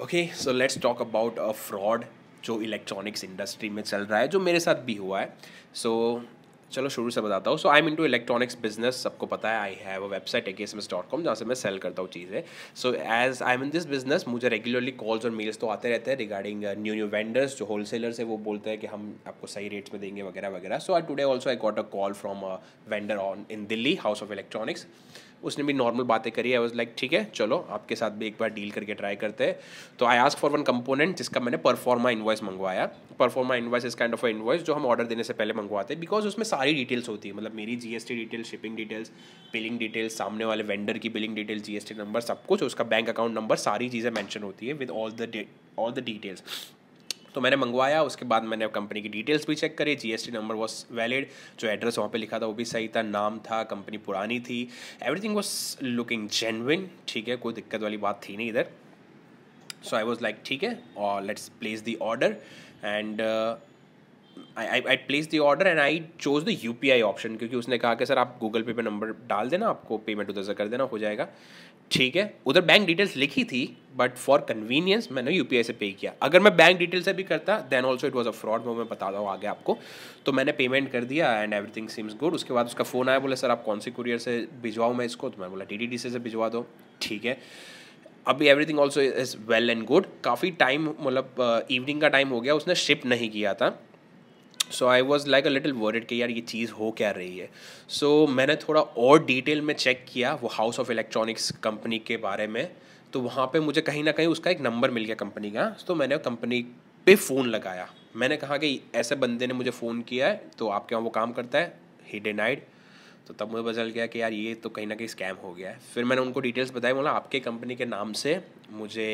okay so let's talk about a fraud जो electronics industry में चल रहा है जो मेरे साथ भी हुआ है सो so, चलो शुरू से बताता हूँ so I am into electronics business सबको पता है I have a website A K S dot com जहाँ से मैं सेल करता हूँ चीज़ें so as I am in this business मुझे रेगुलरली कॉल्स और मेल्स तो आते रहते हैं रिगार्डिंग न्यू न्यू वेंडर्स जो होलसेलर्स है वो बोलते हैं कि हम आपको सही रेट्स में देंगे वगैरह वगैरह so I today also I got a call from a vendor on in Delhi house of electronics उसने भी नॉर्मल बातें करी आई वॉज लाइक ठीक है चलो आपके साथ भी एक बार डील करके ट्राई करते हैं तो I ask for one component जिसका मैंने परफॉर्मा इन्वाइस मंगवाया परफॉर्मा इन्वाइस इस काइंड ऑफ इन्वाइस जो हम ऑर्डर देने से पहले मंगवाते हैं बिकॉज उसमें सारी डिटेल्स होती है मतलब मेरी GST details shipping details billing details सामने वाले वेंडर की बिलिंग डिटेल्स जीएसटी नंबर सब कुछ उसका बैंक अकाउंट नंबर सारी चीज़ें मैंशन होती है with all the all the details तो मैंने मंगवाया उसके बाद मैंने कंपनी की डिटेल्स भी चेक करी जी नंबर वॉज वैलिड जो एड्रेस वहाँ पर लिखा था वो भी सही था नाम था कंपनी पुरानी थी एवरीथिंग वॉज लुकिंग जेनविन ठीक है कोई दिक्कत वाली बात थी नहीं इधर सो आई वॉज लाइक ठीक है और let's place the order and I I place the order and I chose the U P I option क्योंकि उसने कहा कि सर आप गूगल पे पे नंबर डाल देना आपको पेमेंट उधर से कर देना हो जाएगा ठीक है उधर बैंक डिटेल्स लिखी थी बट फॉर कन्वीनियंस मैंने यू पी आई से पे किया अगर मैं बैंक डिटेल से भी करता then also it was a fraud वो मैं बता रहा हूँ आगे आपको तो मैंने पेमेंट कर दिया एंड एवरीथिंग सीम्स गुड उसके बाद उसका फ़ोन आया बोले सर आप कौन से कुरियर से भिजवाऊँ मैं इसको तो मैंने बोला टी डी डी से भिजवा दो ठीक है अभी everything also is well and good काफ़ी टाइम मतलब इवनिंग का टाइम हो गया उसने शिप नहीं किया था so I was like a little weird कि यार ये चीज़ हो क्या रही है सो so, मैंने थोड़ा और डिटेल में चेक किया वो हाउस ऑफ इलेक्ट्रॉनिक्स कंपनी के बारे में तो वहाँ पे मुझे कहीं ना कहीं उसका एक नंबर मिल गया कंपनी का तो मैंने कंपनी पे फ़ोन लगाया मैंने कहा कि ऐसे बंदे ने मुझे फ़ोन किया है तो आपके वहाँ वो काम करता है ही डिनाइड तो तब मुझे बदल गया कि यार ये तो कहीं ना कहीं स्कैम हो गया है फिर मैंने उनको डिटेल्स बताई बोला आपके कंपनी के नाम से मुझे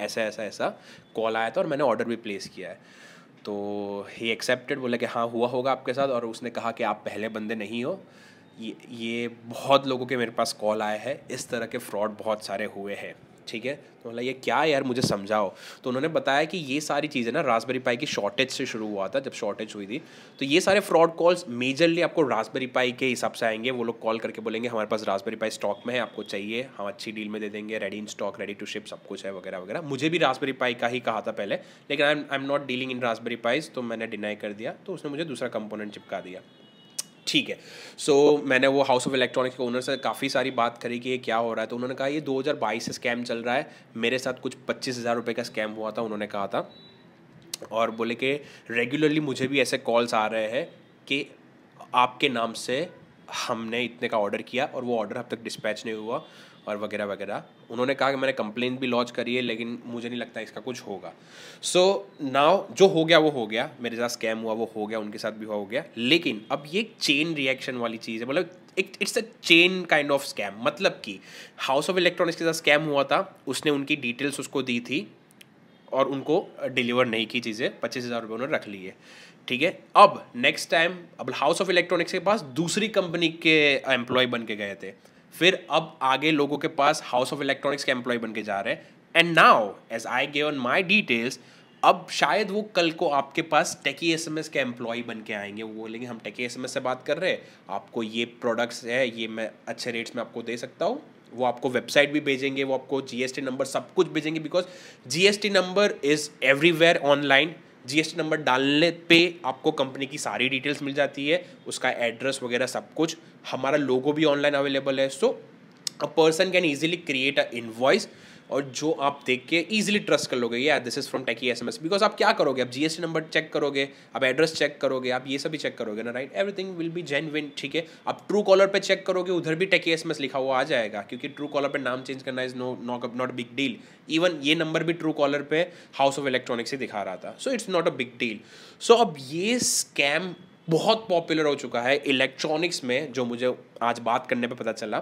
ऐसा ऐसा ऐसा कॉल आया था और मैंने ऑर्डर भी प्लेस किया है तो ही एक्सेप्टेड बोला कि हाँ हुआ होगा आपके साथ और उसने कहा कि आप पहले बंदे नहीं हो ये ये बहुत लोगों के मेरे पास कॉल आया है इस तरह के फ्रॉड बहुत सारे हुए हैं ठीक है तो बोला ये क्या यार मुझे समझाओ तो उन्होंने बताया कि ये सारी चीज़ें ना रासबेरी पाई की शॉर्टेज से शुरू हुआ था जब शॉर्टेज हुई थी तो ये सारे फ्रॉड कॉल्स मेजरली आपको रासबेरी पाई के हिसाब से आएंगे वो लोग कॉल करके बोलेंगे हमारे पास रासबेरी पाई स्टॉक में है आपको चाहिए हम अच्छी डील में दे देंगे ready in stock ready to ship सब कुछ है वगैरह वगैरह मुझे भी रासबेरी पाई का ही कहा था पहले लेकिन I am not dealing in raspberry pis तो मैंने डिनाई कर दिया तो उसने मुझे दूसरा कंपोनेंट चिपका दिया ठीक है सो so, मैंने वो हाउस ऑफ इलेक्ट्रॉनिक्स के ओनर से काफ़ी सारी बात करी कि ये क्या हो रहा है तो उन्होंने कहा ये 2022 से स्कैम चल रहा है मेरे साथ कुछ पच्चीस हज़ार रुपये का स्कैम हुआ था उन्होंने कहा था और बोले कि रेगुलरली मुझे भी ऐसे कॉल्स आ रहे हैं कि आपके नाम से हमने इतने का ऑर्डर किया और वो ऑर्डर अब तक डिस्पैच नहीं हुआ और वगैरह वगैरह उन्होंने कहा कि मैंने कंप्लेन भी लॉन्च करी है लेकिन मुझे नहीं लगता इसका कुछ होगा सो so, नाव जो हो गया वो हो गया मेरे साथ स्कैम हुआ वो हो गया उनके साथ भी हुआ हो गया लेकिन अब ये चेन रिएक्शन वाली चीज़ है मतलब एक it's a chain kind of scam मतलब कि हाउस ऑफ इलेक्ट्रॉनिक्स के साथ स्कैम हुआ था उसने उनकी डिटेल्स उसको दी थी और उनको डिलीवर नहीं की चीज़ें पच्चीस हज़ार रुपये उन्होंने रख लिए ठीक है अब नेक्स्ट टाइम अब हाउस ऑफ इलेक्ट्रॉनिक्स के पास दूसरी कंपनी के एम्प्लॉय बन के गए थे फिर अब आगे लोगों के पास हाउस ऑफ इलेक्ट्रॉनिक्स के एम्प्लॉय बन के जा रहे हैं and now as I gave on my details अब शायद वो कल को आपके पास टेकी एस एम एस के एम्प्लॉय बन के आएंगे वो बोलेंगे हम टेकी एस एम एस से बात कर रहे हैं आपको ये प्रोडक्ट्स है ये मैं अच्छे रेट्स में आपको दे सकता हूँ वो आपको वेबसाइट भी भेजेंगे वो आपको जीएसटी नंबर सब कुछ भेजेंगे because GST number is everywhere online GST number डालने पे आपको कंपनी की सारी डिटेल्स मिल जाती है उसका एड्रेस वगैरह सब कुछ हमारा लोगो भी ऑनलाइन अवेलेबल है so a person can easily create a invoice और जो आप देख के ईजिली ट्रस्ट कर लोगे या this is from techie S M S because आप क्या करोगे आप जीएसटी नंबर चेक करोगे आप एड्रेस चेक करोगे आप ये सभी चेक करोगे ना right everything will be win ठीक है आप ट्रू कॉलर पर चेक करोगे उधर भी टेकी एस एम एस लिखा हुआ आ जाएगा क्योंकि ट्रू कॉलर पर नाम चेंज करना is no not big deal even ये नंबर भी ट्रू कॉलर पर हाउस ऑफ इलेक्ट्रॉनिक्स ही दिखा रहा था so it's not a big deal so अब ये स्कैम बहुत पॉपुलर हो चुका है इलेक्ट्रॉनिक्स में जो मुझे आज बात करने पर पता चला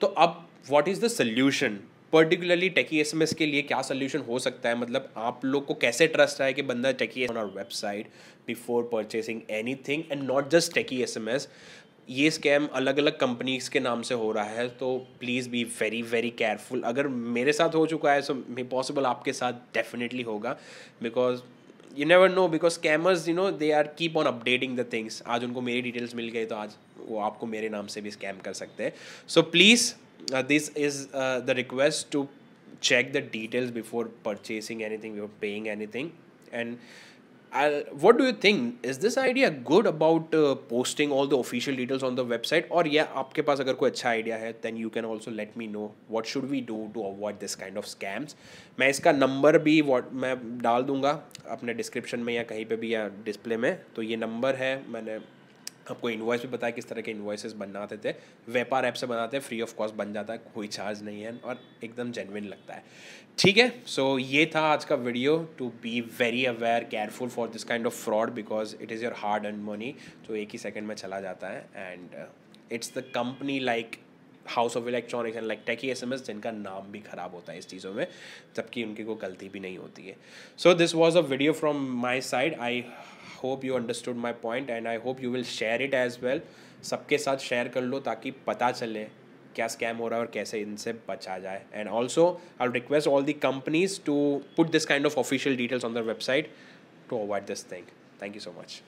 तो अब what is the solution particularly techie S M S के लिए क्या सोल्यूशन हो सकता है मतलब आप लोग को कैसे ट्रस्ट है कि बंदा techie on our website before purchasing anything and not just techie S ये स्कैम अलग अलग कंपनीज के नाम से हो रहा है तो please be very very careful अगर मेरे साथ हो चुका है सो मे पॉसिबल आपके साथ डेफिनेटली होगा because you never know because scammers you know they are keep on updating the things आज उनको मेरी डिटेल्स मिल गई तो आज वो आपको मेरे नाम से भी स्कैम कर सकते हैं so please uh, this is uh, the request to check the details before purchasing anything or paying anything and I'll, what do you think is this idea good about uh, posting all the official details on the website or yeah aapke paas agar koi acha idea hai then you can also let me know what should we do to avoid this kind of scams main iska number bhi what main dal dunga apne description mein ya kahin pe bhi ya display mein to ye number hai maine आपको invoice भी बताया किस तरह के invoices बनाते थे व्यापार app से बनाते हैं फ्री ऑफ कॉस्ट बन जाता है कोई चार्ज नहीं है और एकदम जेनविन लगता है ठीक है सो so, ये था आज का video to be very aware careful for this kind of fraud because it is your hard and money जो एक ही सेकेंड में चला जाता है and it's the company like house of electronics and like techie S M S जिनका नाम भी खराब होता है इस चीज़ों में जबकि उनकी कोई गलती भी नहीं होती है so this was a video from my side I hope you understood my point and I hope you will share it as well सबके साथ शेयर कर लो ताकि पता चले क्या स्कैम हो रहा है और कैसे इनसे बचा जाए and also I request all the companies to put this kind of official details on their website to avoid this thing thank you so much